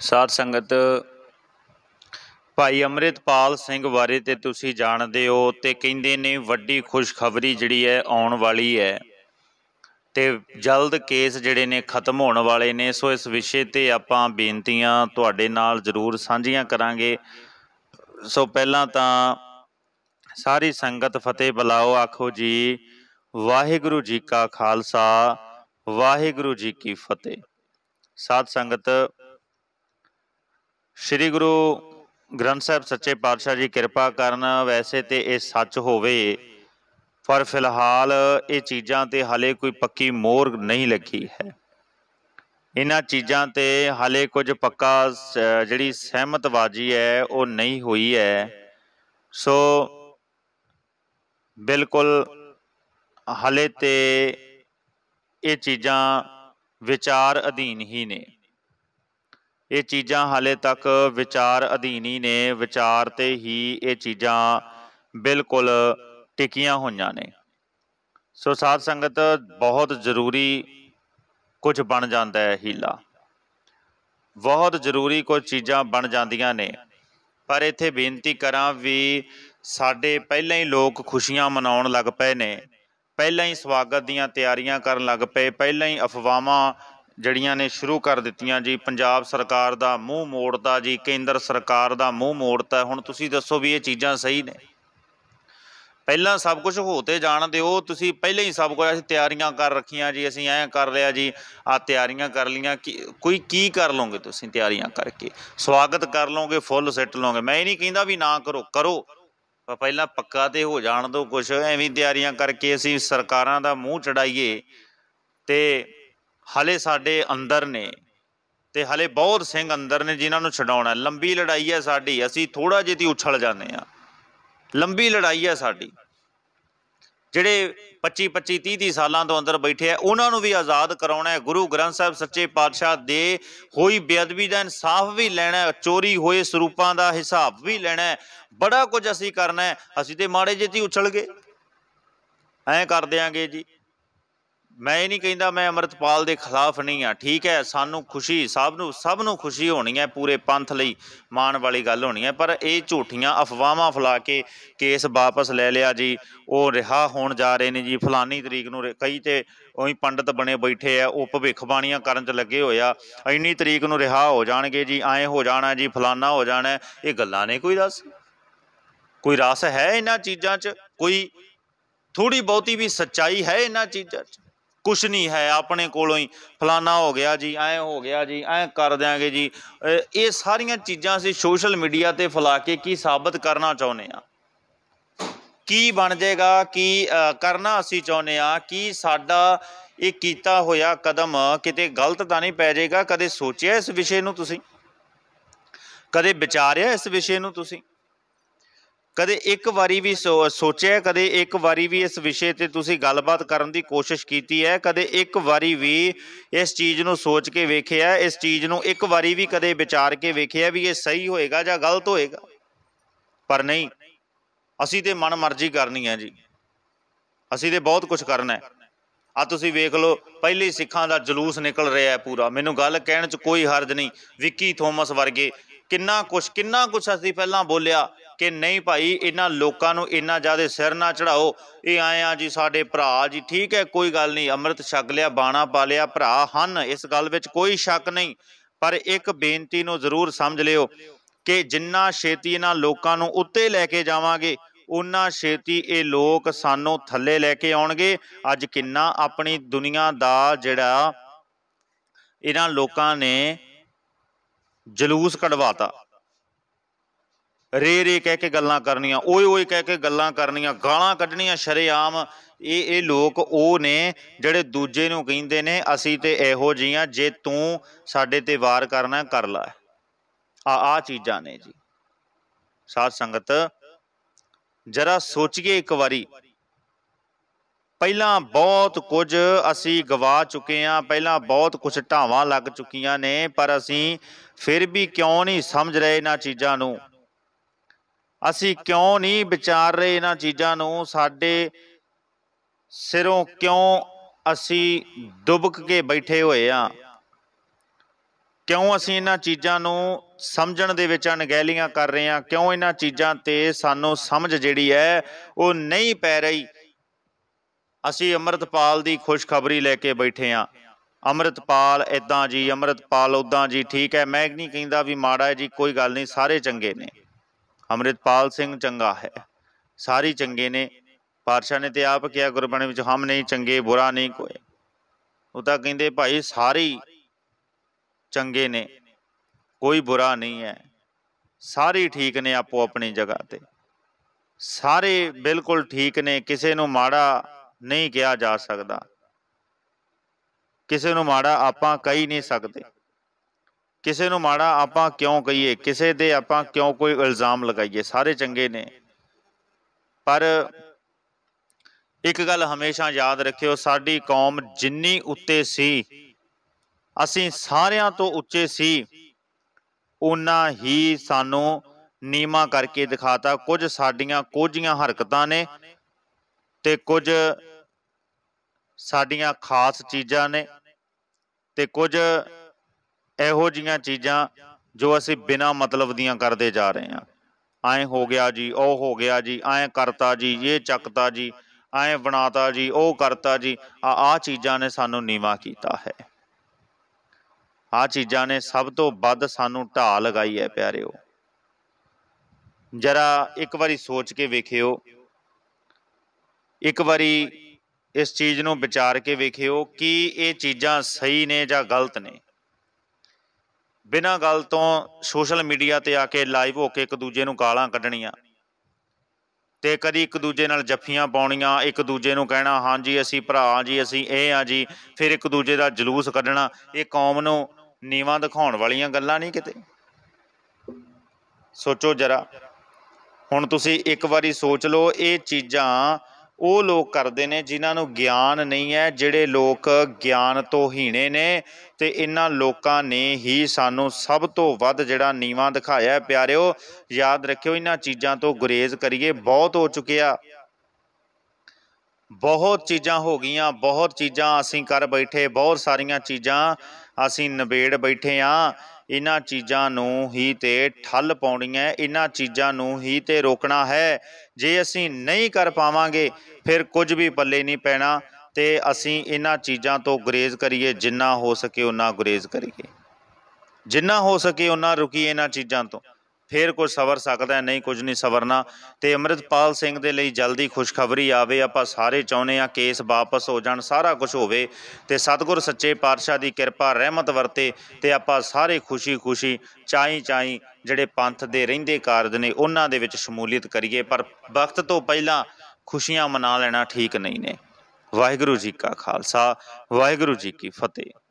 ਸਾਧ ਸੰਗਤ ਭਾਈ ਅਮਰਿਤਪਾਲ ਸਿੰਘ ਬਾਰੇ ਤੇ ਤੁਸੀਂ ਜਾਣਦੇ ਹੋ ਤੇ ਕਹਿੰਦੇ ਨੇ ਵੱਡੀ ਖੁਸ਼ਖਬਰੀ ਜਿਹੜੀ ਹੈ ਆਉਣ ਵਾਲੀ ਹੈ ਤੇ ਜਲਦ ਕੇਸ ਜਿਹੜੇ ਨੇ ਖਤਮ ਹੋਣ ਵਾਲੇ ਨੇ ਸੋ ਇਸ ਵਿਸ਼ੇ ਤੇ ਆਪਾਂ ਬੇਨਤੀਆਂ ਤੁਹਾਡੇ ਨਾਲ ਜ਼ਰੂਰ ਸਾਂਝੀਆਂ ਕਰਾਂਗੇ ਸੋ ਪਹਿਲਾਂ ਤਾਂ ਸਾਰੀ ਸੰਗਤ ਫਤਿਹ ਬੁਲਾਓ ਆਖੋ ਜੀ ਵਾਹਿਗੁਰੂ ਜੀ ਕਾ ਖਾਲਸਾ ਵਾਹਿਗੁਰੂ ਜੀ ਕੀ ਫਤਿਹ ਸਾਧ ਸੰਗਤ ਸ੍ਰੀ ਗੁਰੂ ਗ੍ਰੰਥ ਸਾਹਿਬ ਸੱਚੇ ਪਾਤਸ਼ਾਹ ਜੀ ਕਿਰਪਾ ਕਰਨ ਵੈਸੇ ਤੇ ਇਹ ਸੱਚ ਹੋਵੇ ਪਰ ਫਿਲਹਾਲ ਇਹ ਚੀਜ਼ਾਂ ਤੇ ਹਲੇ ਕੋਈ ਪੱਕੀ ਮੋਹਰ ਨਹੀਂ ਲੱਗੀ ਹੈ ਇਹਨਾਂ ਚੀਜ਼ਾਂ ਤੇ ਹਲੇ ਕੁਝ ਪੱਕਾ ਜਿਹੜੀ ਸਹਿਮਤਵਾਜੀ ਹੈ ਉਹ ਨਹੀਂ ਹੋਈ ਹੈ ਸੋ ਬਿਲਕੁਲ ਹਲੇ ਤੇ ਇਹ ਚੀਜ਼ਾਂ ਵਿਚਾਰ ਅਧੀਨ ਹੀ ਨੇ ਇਹ ਚੀਜ਼ਾਂ ਹਾਲੇ ਤੱਕ ਵਿਚਾਰ ਅਧੀਨ ਹੀ ਨੇ ਵਿਚਾਰ ਤੇ ਹੀ ਇਹ ਚੀਜ਼ਾਂ ਬਿਲਕੁਲ ਟਿਕੀਆਂ ਹੋਈਆਂ ਨੇ ਸੋ ਸਾਧ ਸੰਗਤ ਬਹੁਤ ਜ਼ਰੂਰੀ ਕੁਝ ਬਣ ਜਾਂਦਾ ਹੈ ਹੀਲਾ ਬਹੁਤ ਜ਼ਰੂਰੀ ਕੁਝ ਚੀਜ਼ਾਂ ਬਣ ਜਾਂਦੀਆਂ ਨੇ ਪਰ ਇੱਥੇ ਬੇਨਤੀ ਕਰਾਂ ਵੀ ਸਾਡੇ ਪਹਿਲਾਂ ਹੀ ਲੋਕ ਖੁਸ਼ੀਆਂ ਮਨਾਉਣ ਲੱਗ ਪਏ ਨੇ ਪਹਿਲਾਂ ਹੀ ਸਵਾਗਤ ਦੀਆਂ ਤਿਆਰੀਆਂ ਕਰਨ ਲੱਗ ਪਏ ਪਹਿਲਾਂ ਹੀ ਅਫਵਾਹਾਂ ਜਿਹੜੀਆਂ ਨੇ ਸ਼ੁਰੂ ਕਰ ਦਿੱਤੀਆਂ ਜੀ ਪੰਜਾਬ ਸਰਕਾਰ ਦਾ ਮੂੰਹ ਮੋੜਤਾ ਜੀ ਕੇਂਦਰ ਸਰਕਾਰ ਦਾ ਮੂੰਹ ਮੋੜਤਾ ਹੁਣ ਤੁਸੀਂ ਦੱਸੋ ਵੀ ਇਹ ਚੀਜ਼ਾਂ ਸਹੀ ਨੇ ਪਹਿਲਾਂ ਸਭ ਕੁਝ ਹੋ ਤੇ ਜਾਣ ਦਿਓ ਤੁਸੀਂ ਪਹਿਲਾਂ ਹੀ ਸਭ ਕੁਝ ਅਸੀਂ ਤਿਆਰੀਆਂ ਕਰ ਰੱਖੀਆਂ ਜੀ ਅਸੀਂ ਐਂ ਕਰ ਲਿਆ ਜੀ ਆ ਤਿਆਰੀਆਂ ਕਰ ਲੀਆਂ ਕਿ ਕੋਈ ਕੀ ਕਰ ਲੋਗੇ ਤੁਸੀਂ ਤਿਆਰੀਆਂ ਕਰਕੇ ਸਵਾਗਤ ਕਰ ਲੋਗੇ ਫੁੱਲ ਸੈੱਟ ਲੋਗੇ ਮੈਂ ਇਹ ਨਹੀਂ ਕਹਿੰਦਾ ਵੀ ਨਾ ਕਰੋ ਕਰੋ ਪਰ ਪਹਿਲਾਂ ਪੱਕਾ ਤੇ ਹੋ ਜਾਣ ਦਿਓ ਕੁਝ ਐਵੇਂ ਤਿਆਰੀਆਂ ਕਰਕੇ ਅਸੀਂ ਸਰਕਾਰਾਂ ਦਾ ਮੂੰਹ ਚੜਾਈਏ ਤੇ ਹਲੇ ਸਾਡੇ ਅੰਦਰ ਨੇ ਤੇ ਹਲੇ ਬਹੁਤ ਸਿੰਘ ਅੰਦਰ ਨੇ ਜਿਨ੍ਹਾਂ ਨੂੰ ਛਡਾਉਣਾ ਲੰਬੀ ਲੜਾਈ ਹੈ ਸਾਡੀ ਅਸੀਂ ਥੋੜਾ ਜਿਹਾ ਦੀ ਉਛਲ ਜਾਂਦੇ ਆ ਲੰਬੀ ਲੜਾਈ ਹੈ ਸਾਡੀ ਜਿਹੜੇ 25 25 30 30 ਸਾਲਾਂ ਤੋਂ ਅੰਦਰ ਬੈਠੇ ਆ ਉਹਨਾਂ ਨੂੰ ਵੀ ਆਜ਼ਾਦ ਕਰਾਉਣਾ ਹੈ ਗੁਰੂ ਗ੍ਰੰਥ ਸਾਹਿਬ ਸੱਚੇ ਪਾਤਸ਼ਾਹ ਦੇ ਹੋਈ ਬੇਅਦਬੀ ਦਾ ਇਨਸਾਫ ਵੀ ਲੈਣਾ ਹੈ ਚੋਰੀ ਹੋਏ ਸਰੂਪਾਂ ਦਾ ਹਿਸਾਬ ਵੀ ਲੈਣਾ ਹੈ ਬੜਾ ਕੁਝ ਅਸੀਂ ਕਰਨਾ ਹੈ ਅਸੀਂ ਤੇ ਮਾੜੇ ਜਿਹੇ ਤੇ ਉਛਲ ਗਏ ਐ ਕਰ ਦਿਆਂਗੇ ਜੀ ਮੈਂ ਇਹ ਨਹੀਂ ਕਹਿੰਦਾ ਮੈਂ ਅਮਰਤਪਾਲ ਦੇ ਖਿਲਾਫ ਨਹੀਂ ਆ ਠੀਕ ਹੈ ਸਾਨੂੰ ਖੁਸ਼ੀ ਸਭ ਨੂੰ ਸਭ ਨੂੰ ਖੁਸ਼ੀ ਹੋਣੀ ਹੈ ਪੂਰੇ ਪੰਥ ਲਈ ਮਾਣ ਵਾਲੀ ਗੱਲ ਹੋਣੀ ਹੈ ਪਰ ਇਹ ਝੂਠੀਆਂ ਅਫਵਾਹਾਂ ਫਲਾ ਕੇ ਕੇਸ ਵਾਪਸ ਲੈ ਲਿਆ ਜੀ ਉਹ ਰਿਹਾ ਹੋਣ ਜਾ ਰਹੇ ਨੇ ਜੀ ਫਲਾਨੀ ਤਰੀਕ ਨੂੰ ਕਈ ਤੇ ਉਹੀ ਪੰਡਤ ਬਣੇ ਬੈਠੇ ਆ ਉਹ ਭਵਿੱਖਬਾਣੀਆਂ ਕਰਨ 'ਚ ਲੱਗੇ ਹੋਇਆ ਇੰਨੀ ਤਰੀਕ ਨੂੰ ਰਿਹਾ ਹੋ ਜਾਣਗੇ ਜੀ ਐ ਹੋ ਜਾਣਾ ਜੀ ਫਲਾਨਾ ਹੋ ਜਾਣਾ ਇਹ ਗੱਲਾਂ ਨੇ ਕੋਈ ਦੱਸ ਕੋਈ ਰਸ ਹੈ ਇਹਨਾਂ ਚੀਜ਼ਾਂ 'ਚ ਕੋਈ ਥੋੜੀ ਬਹੁਤੀ ਵੀ ਸੱਚਾਈ ਹੈ ਇਹਨਾਂ ਚੀਜ਼ਾਂ 'ਚ ਕੁਛ ਨਹੀਂ ਹੈ ਆਪਣੇ ਕੋਲੋਂ ਹੀ ਫਲਾਣਾ ਹੋ ਗਿਆ ਜੀ ਐ ਹੋ ਗਿਆ ਜੀ ਐ ਕਰ ਦਿਆਂਗੇ ਜੀ ਇਹ ਸਾਰੀਆਂ ਚੀਜ਼ਾਂ ਅਸੀਂ ਸੋਸ਼ਲ ਮੀਡੀਆ ਤੇ ਫਲਾ ਕੇ ਕੀ ਸਾਬਤ ਕਰਨਾ ਚਾਹੁੰਦੇ ਆ ਕੀ ਬਣ ਜਾਏਗਾ ਕੀ ਕਰਨਾ ਅਸੀਂ ਚਾਹੁੰਦੇ ਆ ਕੀ ਸਾਡਾ ਇਹ ਕੀਤਾ ਹੋਇਆ ਕਦਮ ਕਿਤੇ ਗਲਤ ਤਾਂ ਨਹੀਂ ਪੈ ਜਾਏਗਾ ਕਦੇ ਸੋਚਿਆ ਇਸ ਵਿਸ਼ੇ ਨੂੰ ਤੁਸੀਂ ਕਦੇ ਵਿਚਾਰਿਆ ਇਸ ਵਿਸ਼ੇ ਨੂੰ ਤੁਸੀਂ ਕਦੇ ਇੱਕ ਵਾਰੀ ਵੀ ਸੋਚਿਆ ਕਦੇ ਇੱਕ ਵਾਰੀ ਵੀ ਇਸ ਵਿਸ਼ੇ ਤੇ ਤੁਸੀਂ ਗੱਲਬਾਤ ਕਰਨ ਦੀ ਕੋਸ਼ਿਸ਼ ਕੀਤੀ ਹੈ ਕਦੇ ਇੱਕ ਵਾਰੀ ਵੀ ਇਸ ਚੀਜ਼ ਨੂੰ ਸੋਚ ਕੇ ਵੇਖਿਆ ਇਸ ਚੀਜ਼ ਨੂੰ ਇੱਕ ਵਾਰੀ ਵੀ ਕਦੇ ਵਿਚਾਰ ਕੇ ਵੇਖਿਆ ਵੀ ਇਹ ਸਹੀ ਹੋਏਗਾ ਜਾਂ ਗਲਤ ਹੋਏਗਾ ਪਰ ਨਹੀਂ ਅਸੀਂ ਤੇ ਮਨ ਮਰਜ਼ੀ ਕਰਨੀ ਹੈ ਜੀ ਅਸੀਂ ਤੇ ਬਹੁਤ ਕੁਝ ਕਰਨਾ ਹੈ ਆ ਤੁਸੀਂ ਵੇਖ ਲਓ ਪਹਿਲੇ ਸਿੱਖਾਂ ਦਾ ਜਲੂਸ ਨਿਕਲ ਰਿਹਾ ਹੈ ਪੂਰਾ ਮੈਨੂੰ ਗੱਲ ਕਹਿਣ 'ਚ ਕੋਈ ਹਰਜ ਨਹੀਂ ਵਿੱਕੀ ਥੋਮਸ ਵਰਗੇ ਕਿੰਨਾ ਕੁਝ ਕਿੰਨਾ ਕੁਝ ਅਸੀਂ ਪਹਿਲਾਂ ਬੋਲਿਆ ਕਿ ਨਹੀਂ ਭਾਈ ਇਹਨਾਂ ਲੋਕਾਂ ਨੂੰ ਇੰਨਾ ਜ਼ਿਆਦਾ ਸਿਰ ਨਾ ਚੜਾਓ ਇਹ ਆਏ ਆ ਜੀ ਸਾਡੇ ਭਰਾ ਜੀ ਠੀਕ ਹੈ ਕੋਈ ਗੱਲ ਨਹੀਂ ਅੰਮ੍ਰਿਤ ਛਕ ਲਿਆ ਬਾਣਾ ਪਾ ਲਿਆ ਭਰਾ ਹਨ ਇਸ ਗੱਲ ਵਿੱਚ ਕੋਈ ਸ਼ੱਕ ਨਹੀਂ ਪਰ ਇੱਕ ਬੇਨਤੀ ਨੂੰ ਜ਼ਰੂਰ ਸਮਝ ਲਿਓ ਕਿ ਜਿੰਨਾ ਛੇਤੀ ਇਹਨਾਂ ਲੋਕਾਂ ਨੂੰ ਉੱਤੇ ਲੈ ਕੇ ਜਾਵਾਂਗੇ ਉਹਨਾਂ ਛੇਤੀ ਇਹ ਲੋਕ ਸਾਨੂੰ ਥੱਲੇ ਲੈ ਕੇ ਆਉਣਗੇ ਅੱਜ ਕਿੰਨਾ ਆਪਣੀ ਦੁਨੀਆ ਦਾ ਜਿਹੜਾ ਇਹਨਾਂ ਲੋਕਾਂ ਨੇ ਜਲੂਸ ਕਢਵਾਤਾ ਰੇ ਰੇ ਕਹਿ ਕੇ ਗੱਲਾਂ ਕਰਨੀਆਂ ਓਏ ਓਏ ਕਹਿ ਕੇ ਗੱਲਾਂ ਕਰਨੀਆਂ ਗਾਲਾਂ ਕੱਢਣੀਆਂ ਸ਼ਰੇਆਮ ਇਹ ਇਹ ਲੋਕ ਉਹ ਨੇ ਜਿਹੜੇ ਦੂਜੇ ਨੂੰ ਕਹਿੰਦੇ ਨੇ ਅਸੀਂ ਤੇ ਇਹੋ ਜੀਆਂ ਜੇ ਤੂੰ ਸਾਡੇ ਤੇ ਵਾਰ ਕਰਨਾ ਕਰ ਲੈ ਆ ਆ ਚੀਜ਼ਾਂ ਨੇ ਜੀ ਸਾਧ ਸੰਗਤ ਜਰਾ ਸੋਚੀਏ ਇੱਕ ਵਾਰੀ ਪਹਿਲਾਂ ਬਹੁਤ ਕੁਝ ਅਸੀਂ ਗਵਾ ਚੁੱਕੇ ਆ ਪਹਿਲਾਂ ਬਹੁਤ ਕੁਝ ਢਾਵਾਂ ਲੱਗ ਚੁੱਕੀਆਂ ਨੇ ਪਰ ਅਸੀਂ ਫਿਰ ਵੀ ਕਿਉਂ ਨਹੀਂ ਸਮਝ ਰਹੇ ਇਹਨਾਂ ਚੀਜ਼ਾਂ ਨੂੰ ਅਸੀਂ ਕਿਉਂ ਨਹੀਂ ਵਿਚਾਰ ਰਹੇ ਇਹਨਾਂ ਚੀਜ਼ਾਂ ਨੂੰ ਸਾਡੇ ਸਿਰੋਂ ਕਿਉਂ ਅਸੀਂ ਡੁਬਕ ਕੇ ਬੈਠੇ ਹੋਏ ਆ ਕਿਉਂ ਅਸੀਂ ਇਹਨਾਂ ਚੀਜ਼ਾਂ ਨੂੰ ਸਮਝਣ ਦੇ ਵਿੱਚ ਅਣਗਹਿਲੀਆਂ ਕਰ ਰਹੇ ਆ ਕਿਉਂ ਇਹਨਾਂ ਚੀਜ਼ਾਂ ਤੇ ਸਾਨੂੰ ਸਮਝ ਜਿਹੜੀ ਹੈ ਉਹ ਨਹੀਂ ਪੈ ਰਹੀ ਅਸੀਂ ਅਮਰਤਪਾਲ ਦੀ ਖੁਸ਼ਖਬਰੀ ਲੈ ਕੇ ਬੈਠੇ ਆ ਅਮਰਤਪਾਲ ਇਦਾਂ ਜੀ ਅਮਰਤਪਾਲ ਉਦਾਂ ਜੀ ਠੀਕ ਹੈ ਮੈਂ ਨਹੀਂ ਕਹਿੰਦਾ ਵੀ ਮਾੜਾ ਹੈ ਜੀ ਕੋਈ ਗੱਲ ਨਹੀਂ ਸਾਰੇ ਚੰਗੇ ਨੇ ਅੰਮ੍ਰਿਤਪਾਲ ਸਿੰਘ ਚੰਗਾ ਹੈ ਸਾਰੇ ਚੰਗੇ ਨੇ ਪਾਤਸ਼ਾਹ ਨੇ ਤੇ ਆਪ ਕਿਹਾ ਗੁਰਬਾਣੀ ਵਿੱਚ ਹਮ ਨਹੀਂ ਚੰਗੇ ਬੁਰਾ ਨਹੀਂ ਕੋਈ ਉਹ ਤਾਂ ਕਹਿੰਦੇ ਭਾਈ ਸਾਰੇ ਚੰਗੇ ਨੇ ਕੋਈ ਬੁਰਾ ਨਹੀਂ ਹੈ ਸਾਰੇ ਠੀਕ ਨੇ ਆਪੋ ਆਪਣੀ ਜਗ੍ਹਾ ਤੇ ਸਾਰੇ ਬਿਲਕੁਲ ਠੀਕ ਨੇ ਕਿਸੇ ਨੂੰ ਮਾੜਾ ਨਹੀਂ ਕਿਹਾ ਜਾ ਸਕਦਾ ਕਿਸੇ ਨੂੰ ਮਾੜਾ ਆਪਾਂ ਕਹੀ ਨਹੀਂ ਸਕਦੇ ਕਿਸੇ ਨੂੰ ਮਾੜਾ ਆਪਾਂ ਕਿਉਂ ਕਹੀਏ ਕਿਸੇ ਦੇ ਆਪਾਂ ਕਿਉਂ ਕੋਈ ਇਲਜ਼ਾਮ ਲਗਾਈਏ ਸਾਰੇ ਚੰਗੇ ਨੇ ਪਰ ਇੱਕ ਗੱਲ ਹਮੇਸ਼ਾ ਯਾਦ ਰੱਖਿਓ ਸਾਡੀ ਕੌਮ ਜਿੰਨੀ ਉੱਤੇ ਸੀ ਅਸੀਂ ਸਾਰਿਆਂ ਤੋਂ ਉੱਚੇ ਸੀ ਉਨਾ ਹੀ ਸਾਨੂੰ ਨੀਮਾ ਕਰਕੇ ਦਿਖਾਤਾ ਕੁਝ ਸਾਡੀਆਂ ਕੋਝੀਆਂ ਹਰਕਤਾਂ ਨੇ ਤੇ ਕੁਝ ਸਾਡੀਆਂ ਖਾਸ ਚੀਜ਼ਾਂ ਨੇ ਤੇ ਕੁਝ ਇਹੋ ਜੀਆਂ ਚੀਜ਼ਾਂ ਜੋ ਅਸੀਂ ਬਿਨਾ ਮਤਲਬ ਦੀਆਂ ਕਰਦੇ ਜਾ ਰਹੇ ਹਾਂ ਐ ਹੋ ਗਿਆ ਜੀ ਉਹ ਹੋ ਗਿਆ ਜੀ ਐ ਕਰਤਾ ਜੀ ਇਹ ਚੱਕਤਾ ਜੀ ਐ ਬਣਾਤਾ ਜੀ ਉਹ ਕਰਤਾ ਜੀ ਆ ਆ ਚੀਜ਼ਾਂ ਨੇ ਸਾਨੂੰ ਨੀਵਾ ਕੀਤਾ ਹੈ ਆ ਚੀਜ਼ਾਂ ਨੇ ਸਭ ਤੋਂ ਵੱਧ ਸਾਨੂੰ ਢਾ ਲਗਾਈ ਹੈ ਪਿਆਰਿਓ ਜਰਾ ਇੱਕ ਵਾਰੀ ਸੋਚ ਕੇ ਵੇਖਿਓ ਇੱਕ ਵਾਰੀ ਇਸ ਚੀਜ਼ ਨੂੰ ਵਿਚਾਰ ਕੇ ਵੇਖਿਓ ਕਿ ਇਹ ਚੀਜ਼ਾਂ ਸਹੀ ਨੇ ਜਾਂ ਗਲਤ ਨੇ ਬਿਨਾਂ ਗੱਲ ਤੋਂ ਸੋਸ਼ਲ ਮੀਡੀਆ ਤੇ ਆ ਕੇ ਲਾਈਵ ਹੋ ਕੇ ਇੱਕ ਦੂਜੇ ਨੂੰ ਗਾਲਾਂ ਕੱਢਣੀਆਂ ਤੇ ਕਦੀ ਇੱਕ ਦੂਜੇ ਨਾਲ ਜੱਫੀਆਂ ਪਾਉਣੀਆਂ ਇੱਕ ਦੂਜੇ ਨੂੰ ਕਹਿਣਾ ਹਾਂਜੀ ਅਸੀਂ ਭਰਾ ਜੀ ਅਸੀਂ ਇਹ ਆ ਜੀ ਫਿਰ ਇੱਕ ਦੂਜੇ ਦਾ ਜਲੂਸ ਕੱਢਣਾ ਇਹ ਕੌਮ ਨੂੰ ਨੀਵਾਂ ਦਿਖਾਉਣ ਵਾਲੀਆਂ ਗੱਲਾਂ ਨਹੀਂ ਕਿਤੇ ਸੋਚੋ ਜਰਾ ਹੁਣ ਤੁਸੀਂ ਇੱਕ ਵਾਰੀ ਸੋਚ ਲਓ ਇਹ ਚੀਜ਼ਾਂ ਉਹ ਲੋਕ ਕਰਦੇ ਨੇ ਜਿਨ੍ਹਾਂ ਨੂੰ ਗਿਆਨ ਨਹੀਂ ਹੈ ਜਿਹੜੇ ਲੋਕ ਗਿਆਨ ਤੋਂ ਹੀਣੇ ਨੇ ਤੇ ਇਹਨਾਂ ਲੋਕਾਂ ਨੇ ਹੀ ਸਾਨੂੰ ਸਭ ਤੋਂ ਵੱਧ ਜਿਹੜਾ ਨੀਵਾ ਦਿਖਾਇਆ ਪਿਆਰਿਓ ਯਾਦ ਰੱਖਿਓ ਇਹਨਾਂ ਚੀਜ਼ਾਂ ਤੋਂ ਗੁਰੇਜ਼ ਕਰੀਏ ਬਹੁਤ ਹੋ ਚੁੱਕਿਆ ਬਹੁਤ ਚੀਜ਼ਾਂ ਹੋ ਗਈਆਂ ਬਹੁਤ ਚੀਜ਼ਾਂ ਅਸੀਂ ਕਰ ਬੈਠੇ ਬਹੁਤ ਸਾਰੀਆਂ ਚੀਜ਼ਾਂ ਅਸੀਂ ਨਿਬੇੜ ਬੈਠੇ ਆਂ ਇਹਨਾਂ ਚੀਜ਼ਾਂ ਨੂੰ ਹੀ ਤੇ ਠੱਲ ਪਾਉਣੀ ਹੈ ਇਹਨਾਂ ਚੀਜ਼ਾਂ ਨੂੰ ਹੀ ਤੇ ਰੋਕਣਾ ਹੈ ਜੇ ਅਸੀਂ ਨਹੀਂ ਕਰ ਪਾਵਾਂਗੇ ਫਿਰ ਕੁਝ ਵੀ ਪੱਲੇ ਨਹੀਂ ਪੈਣਾ ਤੇ ਅਸੀਂ ਇਹਨਾਂ ਚੀਜ਼ਾਂ ਤੋਂ ਗੁਰੇਜ਼ ਕਰੀਏ ਜਿੰਨਾ ਹੋ ਸਕੇ ਉਹਨਾਂ ਗੁਰੇਜ਼ ਕਰੀਏ ਜਿੰਨਾ ਹੋ ਸਕੇ ਉਹਨਾਂ ਰੁਕੀਏ ਇਹਨਾਂ ਚੀਜ਼ਾਂ ਤੋਂ ਫੇਰ ਕੁਝ ਸਵਰ ਸਕਦਾ ਨਹੀਂ ਕੁਝ ਨਹੀਂ ਸਵਰਨਾ ਤੇ ਅਮਰਿਤਪਾਲ ਸਿੰਘ ਦੇ ਲਈ ਜਲਦੀ ਖੁਸ਼ਖਬਰੀ ਆਵੇ ਆਪਾਂ ਸਾਰੇ ਚਾਹੁੰਦੇ ਆ ਕੇਸ ਵਾਪਸ ਹੋ ਜਾਣ ਸਾਰਾ ਕੁਝ ਹੋਵੇ ਤੇ ਸਤਿਗੁਰ ਸੱਚੇ ਪਾਤਸ਼ਾਹ ਦੀ ਕਿਰਪਾ ਰਹਿਮਤ ਵਰਤੇ ਤੇ ਆਪਾਂ ਸਾਰੇ ਖੁਸ਼ੀ-ਖੁਸ਼ੀ ਚਾਈ ਚਾਈ ਜਿਹੜੇ ਪੰਥ ਦੇ ਰਹਿੰਦੇ ਕਾਰਜ ਨੇ ਉਹਨਾਂ ਦੇ ਵਿੱਚ ਸ਼ਮੂਲੀਅਤ ਕਰੀਏ ਪਰ ਵਕਤ ਤੋਂ ਪਹਿਲਾਂ ਖੁਸ਼ੀਆਂ ਮਨਾ ਲੈਣਾ ਠੀਕ ਨਹੀਂ ਨੇ ਵਾਹਿਗੁਰੂ ਜੀ ਕਾ ਖਾਲਸਾ ਵਾਹਿਗੁਰੂ ਜੀ ਕੀ ਫਤਿਹ